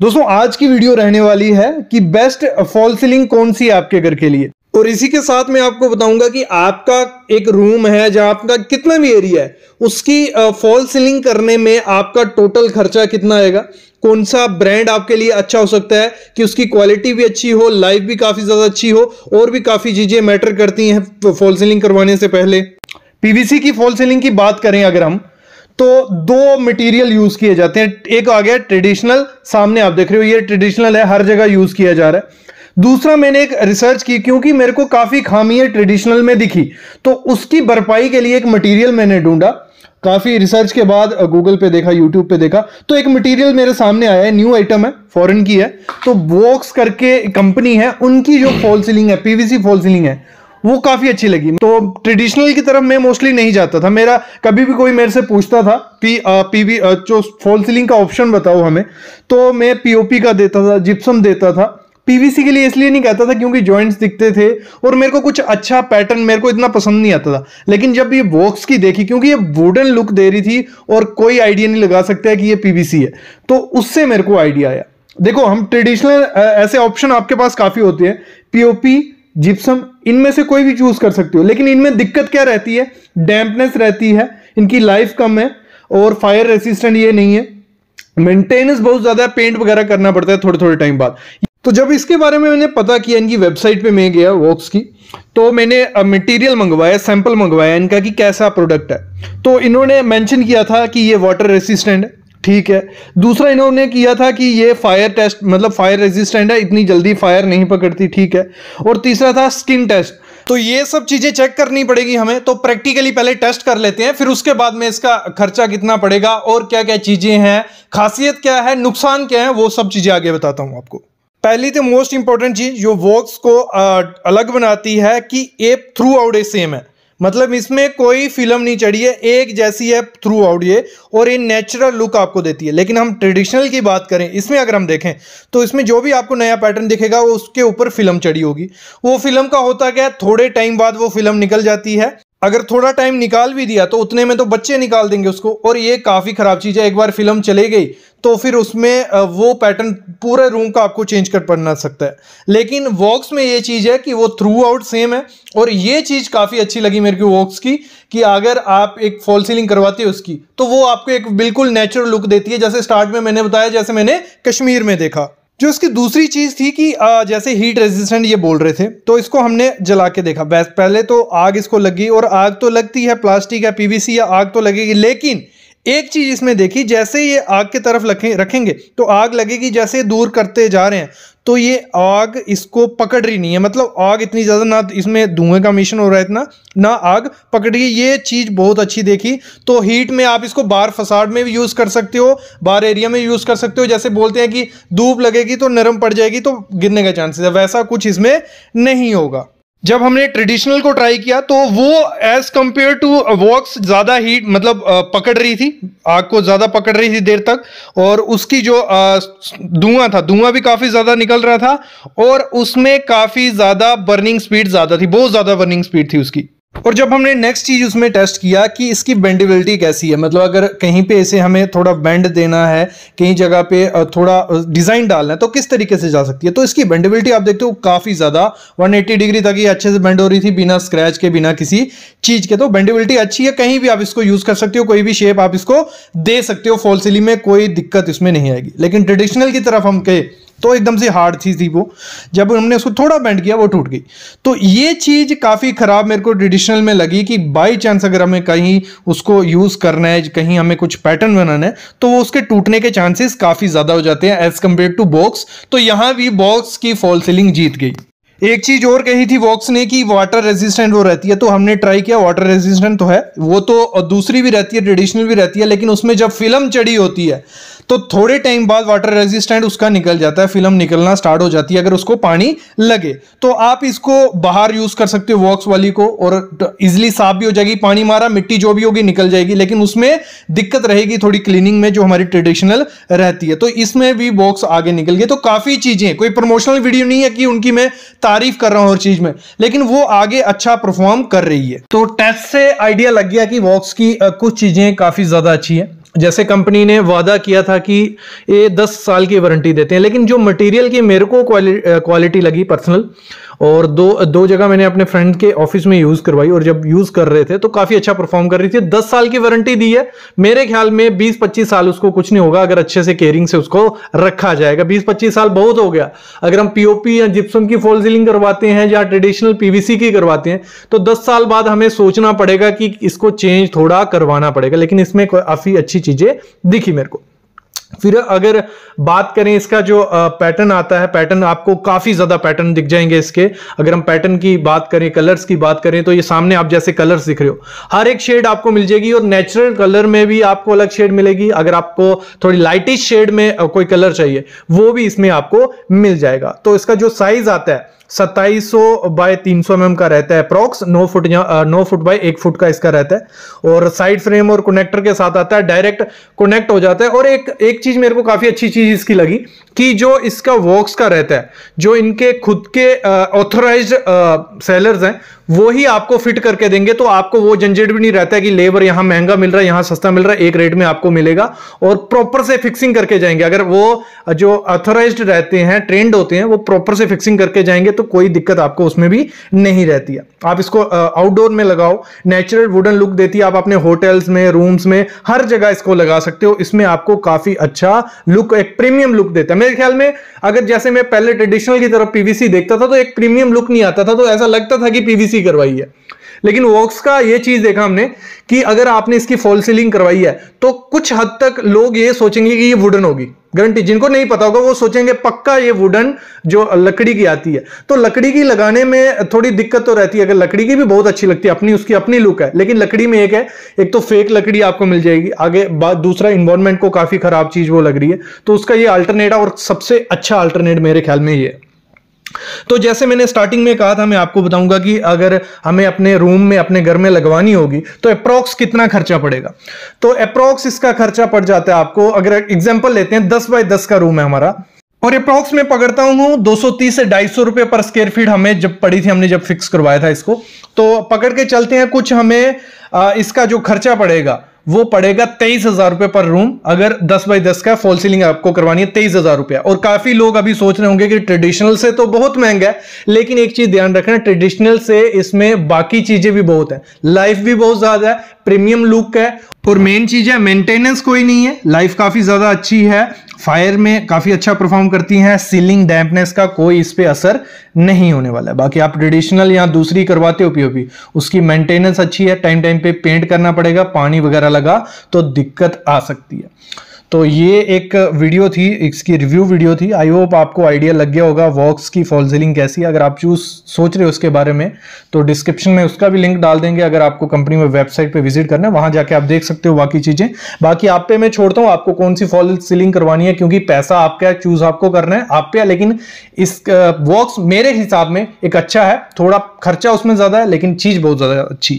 दोस्तों आज की वीडियो रहने वाली है कि बेस्ट फॉल सीलिंग कौन सी है आपके घर के लिए और इसी के साथ मैं आपको बताऊंगा कि आपका एक रूम है जहां आपका कितना भी एरिया है उसकी फॉल सीलिंग करने में आपका टोटल खर्चा कितना आएगा कौन सा ब्रांड आपके लिए अच्छा हो सकता है कि उसकी क्वालिटी भी अच्छी हो लाइफ भी काफ़ी ज़्यादा अच्छी हो और भी काफ़ी चीज़ें मैटर करती हैं फॉल सीलिंग करवाने से पहले पीवीसी की फॉल सीलिंग की बात करें अगर हम तो दो मटेरियल यूज किए जाते हैं एक आ गया ट्रेडिशनल सामने आप देख रहे हो ये ट्रेडिशनल है हर जगह यूज किया जा रहा है दूसरा मैंने एक रिसर्च की क्योंकि मेरे को काफ़ी है ट्रेडिशनल में दिखी तो उसकी भरपाई के लिए एक मटेरियल मैंने ढूंढा काफ़ी रिसर्च के बाद गूगल पे देखा यूट्यूब पे देखा तो एक मटेरियल मेरे सामने आया है न्यू आइटम है फॉरेन की है तो वॉक्स करके कंपनी है उनकी जो फॉल सीलिंग है पीवीसी फॉल सीलिंग है वो काफ़ी अच्छी लगी तो ट्रेडिशनल की तरफ मैं मोस्टली नहीं जाता था मेरा कभी भी कोई मेरे से पूछता था पी आ, पी वी जो फॉल सीलिंग का ऑप्शन बताओ हमें तो मैं पीओपी का देता था जिप्सम देता था पीवीसी के लिए इसलिए नहीं कहता था क्योंकि जॉइंट्स दिखते थे और मेरे को कुछ अच्छा पैटर्न मेरे को इतना पसंद नहीं आता था लेकिन जब ये वॉक्स की देखी क्योंकि ये वुडन लुक दे रही थी और कोई आइडिया नहीं लगा सकता है कि ये पीवीसी है तो उससे मेरे को आइडिया आया देखो हम ट्रेडिशनल ऐसे ऑप्शन आपके पास काफ़ी होते हैं पीओपी जिप्सम इनमें से कोई भी चूज कर सकते हो लेकिन इनमें दिक्कत क्या रहती है डैम्पनेस रहती है इनकी लाइफ कम है और फायर रेसिस्टेंट ये नहीं है मेंटेनेंस बहुत ज़्यादा है पेंट वगैरह करना पड़ता है थोड़े थोड़े टाइम बाद तो जब इसके बारे में मैंने पता किया इनकी वेबसाइट पे मैं गया वॉक्स की तो मैंने मटेरियल मंगवाया सैंपल मंगवाया इनका कि कैसा प्रोडक्ट है तो इन्होंने मेंशन किया था कि ये वाटर रेसिस्टेंट है ठीक है दूसरा इन्होंने किया था कि ये फायर टेस्ट मतलब फायर रेजिस्टेंट है इतनी जल्दी फायर नहीं पकड़ती ठीक है और तीसरा था स्किन टेस्ट तो ये सब चीज़ें चेक करनी पड़ेगी हमें तो प्रैक्टिकली पहले टेस्ट कर लेते हैं फिर उसके बाद में इसका खर्चा कितना पड़ेगा और क्या क्या चीज़ें हैं खासियत क्या है नुकसान क्या है वो सब चीज़ें आगे बताता हूं आपको पहली तो मोस्ट इंपॉर्टेंट चीज़ जो वॉक्स को अलग बनाती है कि एप थ्रू आउट ए सेम है मतलब इसमें कोई फिल्म नहीं चढ़ी है एक जैसी है थ्रू आउट ये और ये नेचुरल लुक आपको देती है लेकिन हम ट्रेडिशनल की बात करें इसमें अगर हम देखें तो इसमें जो भी आपको नया पैटर्न दिखेगा वो उसके ऊपर फिल्म चढ़ी होगी वो फिल्म का होता क्या है थोड़े टाइम बाद वो फिल्म निकल जाती है अगर थोड़ा टाइम निकाल भी दिया तो उतने में तो बच्चे निकाल देंगे उसको और ये काफ़ी ख़राब चीज़ है एक बार फिल्म चले गई तो फिर उसमें वो पैटर्न पूरे रूम का आपको चेंज कर पड़ना सकता है लेकिन वॉक्स में ये चीज़ है कि वो थ्रू आउट सेम है और ये चीज़ काफ़ी अच्छी लगी मेरे को वॉक्स की कि अगर आप एक फॉल सीलिंग करवाते हो उसकी तो वो आपको एक बिल्कुल नेचुरल लुक देती है जैसे स्टार्ट में मैंने बताया जैसे मैंने कश्मीर में देखा जो इसकी दूसरी चीज़ थी कि जैसे हीट रेजिस्टेंट ये बोल रहे थे तो इसको हमने जला के देखा पहले तो आग इसको लगी और आग तो लगती है प्लास्टिक या पीवीसी या आग तो लगेगी लेकिन एक चीज़ इसमें देखी जैसे ये आग की तरफ रखें रखेंगे तो आग लगेगी जैसे दूर करते जा रहे हैं तो ये आग इसको पकड़ रही नहीं है मतलब आग इतनी ज़्यादा ना इसमें धुएं का मिशन हो रहा है इतना ना आग पकड़ रही है ये चीज़ बहुत अच्छी देखी तो हीट में आप इसको बार फसाड में भी यूज़ कर सकते हो बार एरिया में यूज़ कर सकते हो जैसे बोलते हैं कि धूप लगेगी तो नरम पड़ जाएगी तो गिरने का चांसेस है वैसा कुछ इसमें नहीं होगा जब हमने ट्रेडिशनल को ट्राई किया तो वो एज कंपेयर टू वॉक्स ज़्यादा हीट मतलब पकड़ रही थी आग को ज़्यादा पकड़ रही थी देर तक और उसकी जो धुआं था धुआं भी काफ़ी ज़्यादा निकल रहा था और उसमें काफ़ी ज़्यादा बर्निंग स्पीड ज़्यादा थी बहुत ज़्यादा बर्निंग स्पीड थी उसकी और जब हमने नेक्स्ट चीज़ उसमें टेस्ट किया कि इसकी बेंडेबिलिटी कैसी है मतलब अगर कहीं पे इसे हमें थोड़ा बेंड देना है कहीं जगह पे थोड़ा डिज़ाइन डालना है तो किस तरीके से जा सकती है तो इसकी बेंडेबिलिटी आप देखते हो काफ़ी ज़्यादा 180 डिग्री तक ये अच्छे से बेंड हो रही थी बिना स्क्रैच के बिना किसी चीज़ के तो बेंडेबिलिटी अच्छी है कहीं भी आप इसको यूज़ कर सकते हो कोई भी शेप आप इसको दे सकते हो फॉल सिली में कोई दिक्कत इसमें नहीं आएगी लेकिन ट्रेडिशनल की तरफ हम कहे तो एकदम से हार्ड थी थी वो जब हमने उसको थोड़ा बेंड किया वो टूट गई तो ये चीज़ काफ़ी ख़राब मेरे को ट्रेडिशनल में लगी कि बाय चांस अगर हमें कहीं उसको यूज़ करना है कहीं हमें कुछ पैटर्न बनाना है तो वो उसके टूटने के चांसेस काफ़ी ज़्यादा हो जाते हैं एज़ कम्पेयर टू बॉक्स तो यहाँ भी बॉक्स की फॉल सीलिंग जीत गई एक चीज और कही थी वॉक्स ने कि वाटर रेजिस्टेंट वो रहती है तो हमने ट्राई किया वाटर रेजिस्टेंट तो है वो तो और दूसरी भी रहती है ट्रेडिशनल भी रहती है लेकिन उसमें जब फिल्म चढ़ी होती है तो थोड़े टाइम बाद वाटर रेजिस्टेंट उसका निकल जाता है फिल्म निकलना स्टार्ट हो जाती है अगर उसको पानी लगे तो आप इसको बाहर यूज कर सकते हो वॉक्स वाली को और इजिली साफ भी हो जाएगी पानी मारा मिट्टी जो भी होगी निकल जाएगी लेकिन उसमें दिक्कत रहेगी थोड़ी क्लीनिंग में जो हमारी ट्रेडिशनल रहती है तो इसमें भी वॉक्स आगे निकल गए तो काफ़ी चीज़ें कोई प्रमोशनल वीडियो नहीं है कि उनकी मैं तारीफ कर रहा हूं हर चीज़ में लेकिन वो आगे अच्छा परफॉर्म कर रही है तो टेस्ट से आइडिया लग गया कि वॉक्स की कुछ चीज़ें काफ़ी ज़्यादा अच्छी है जैसे कंपनी ने वादा किया था कि ये दस साल की वारंटी देते हैं लेकिन जो मटेरियल की मेरे को क्वालिटी लगी पर्सनल और दो दो जगह मैंने अपने फ्रेंड के ऑफिस में यूज़ करवाई और जब यूज़ कर रहे थे तो काफ़ी अच्छा परफॉर्म कर रही थी दस साल की वारंटी दी है मेरे ख्याल में बीस पच्चीस साल उसको कुछ नहीं होगा अगर अच्छे से केयरिंग से उसको रखा जाएगा बीस पच्चीस साल बहुत हो गया अगर हम पीओपी या जिप्सम की फॉल सीलिंग करवाते हैं या ट्रेडिशनल पीवीसी की करवाते हैं तो दस साल बाद हमें सोचना पड़ेगा कि इसको चेंज थोड़ा करवाना पड़ेगा लेकिन इसमें काफ़ी अच्छी चीज़ें दिखी मेरे को फिर अगर बात करें इसका जो पैटर्न आता है पैटर्न आपको काफ़ी ज़्यादा पैटर्न दिख जाएंगे इसके अगर हम पैटर्न की बात करें कलर्स की बात करें तो ये सामने आप जैसे कलर्स दिख रहे हो हर एक शेड आपको मिल जाएगी और नेचुरल कलर में भी आपको अलग शेड मिलेगी अगर आपको थोड़ी लाइटिश शेड में कोई कलर चाहिए वो भी इसमें आपको मिल जाएगा तो इसका जो साइज आता है सत्ताईस सौ बाय तीन का रहता है अप्रोक्स नौ फुट या नौ फुट बाय एक फुट का इसका रहता है और साइड फ्रेम और कनेक्टर के साथ आता है डायरेक्ट कनेक्ट हो जाता है और एक एक चीज मेरे को काफी अच्छी चीज इसकी लगी कि जो इसका वॉक्स का रहता है जो इनके खुद के ऑथोराइज सेलर्स हैं वो ही आपको फिट करके देंगे तो आपको वो झंझट भी नहीं रहता है कि लेबर यहां महंगा मिल रहा है यहां सस्ता मिल रहा है एक रेट में आपको मिलेगा और प्रॉपर से फिक्सिंग करके जाएंगे अगर वो जो ऑथोराइज रहते हैं ट्रेंड होते हैं वो प्रॉपर से फिक्सिंग करके जाएंगे तो कोई दिक्कत आपको उसमें भी नहीं रहती है आप इसको आउटडोर में लगाओ नेचुरल वुडन लुक देती है आप अपने होटल्स में रूम्स में हर जगह इसको लगा सकते हो इसमें आपको काफी अच्छा लुक एक प्रीमियम लुक देता है मेरे ख्याल में अगर जैसे मैं पहले ट्रेडिशनल की तरफ पीवीसी देखता था तो एक प्रीमियम लुक नहीं आता था तो ऐसा लगता था कि पीवीसी करवाई है लेकिन वॉक्स का ये चीज देखा हमने कि अगर आपने इसकी फॉल सीलिंग करवाई है तो कुछ हद तक लोग ये सोचेंगे कि ये वुडन होगी गारंटी जिनको नहीं पता होगा वो सोचेंगे पक्का ये वुडन जो लकड़ी की आती है तो लकड़ी की लगाने में थोड़ी दिक्कत तो रहती है अगर लकड़ी की भी बहुत अच्छी लगती है अपनी उसकी अपनी लुक है लेकिन लकड़ी में एक है एक तो फेक लकड़ी आपको मिल जाएगी आगे बाद दूसरा इन्वायरमेंट को काफ़ी खराब चीज़ वो लग रही है तो उसका ये अल्टरनेट और सबसे अच्छा अल्टरनेट मेरे ख्याल में ये है तो जैसे मैंने स्टार्टिंग में कहा था मैं आपको बताऊंगा कि अगर हमें अपने रूम में अपने घर में लगवानी होगी तो अप्रोक्स कितना खर्चा पड़ेगा तो अप्रोक्स इसका खर्चा पड़ जाता है आपको अगर एग्जाम्पल लेते हैं दस बाय दस का रूम है हमारा और अप्रोक्स में पकड़ता हूं 230 से ढाई सौ रुपये पर स्क्वेयर फीट हमें जब पड़ी थी हमने जब फिक्स करवाया था इसको तो पकड़ के चलते हैं कुछ हमें इसका जो खर्चा पड़ेगा वो पड़ेगा तेईस हजार रुपए पर रूम अगर दस बाई दस का फॉल सीलिंग आपको करवानी है तेईस हजार रुपया और काफी लोग अभी सोच रहे होंगे कि ट्रेडिशनल से तो बहुत महंगा है लेकिन एक चीज ध्यान रखना ट्रेडिशनल से इसमें बाकी चीजें भी बहुत है लाइफ भी बहुत ज्यादा है प्रीमियम लुक है और मेन चीज है मेंटेनेंस कोई नहीं है लाइफ काफी ज्यादा अच्छी है फायर में काफ़ी अच्छा परफॉर्म करती हैं सीलिंग डैम्पनेस का कोई इस पर असर नहीं होने वाला है बाकी आप ट्रेडिशनल या दूसरी करवाते हो पीओपी उसकी मेंटेनेंस अच्छी है टाइम टाइम पे पेंट करना पड़ेगा पानी वगैरह लगा तो दिक्कत आ सकती है तो ये एक वीडियो थी इसकी रिव्यू वीडियो थी आई होप आपको आइडिया लग गया होगा वॉक्स की फॉल सीलिंग कैसी अगर आप चूज सोच रहे हो उसके बारे में तो डिस्क्रिप्शन में उसका भी लिंक डाल देंगे अगर आपको कंपनी में वेबसाइट पे विजिट करना है वहां जाके आप देख सकते हो बाकी चीजें बाकी आप पे मैं छोड़ता हूँ आपको कौन सी फॉल सीलिंग करवानी है क्योंकि पैसा आपका है चूज आपको करना है आप पे लेकिन इस वॉक्स मेरे हिसाब में एक अच्छा है थोड़ा खर्चा उसमें ज्यादा है लेकिन चीज बहुत ज्यादा अच्छी